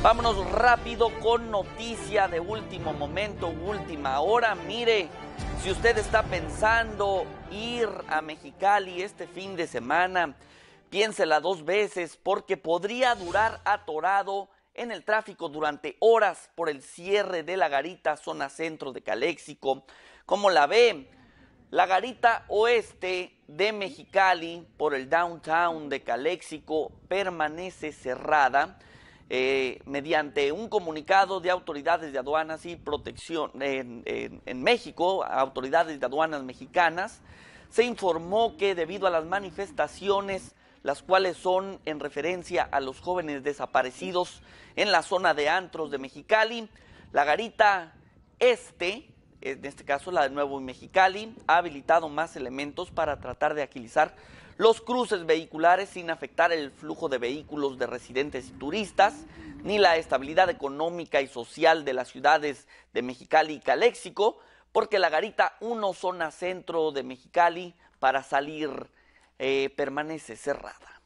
Vámonos rápido con noticia de último momento, última hora. Mire, si usted está pensando ir a Mexicali este fin de semana, piénsela dos veces porque podría durar atorado en el tráfico durante horas por el cierre de la garita zona centro de Calexico. Como la ve, la garita oeste de Mexicali por el downtown de Calexico permanece cerrada eh, mediante un comunicado de autoridades de aduanas y protección en México, autoridades de aduanas mexicanas, se informó que debido a las manifestaciones las cuales son en referencia a los jóvenes desaparecidos en la zona de antros de Mexicali. La garita este en este caso la de Nuevo Mexicali, ha habilitado más elementos para tratar de agilizar los cruces vehiculares sin afectar el flujo de vehículos de residentes y turistas, ni la estabilidad económica y social de las ciudades de Mexicali y Caléxico, porque la Garita 1, zona centro de Mexicali, para salir eh, permanece cerrada.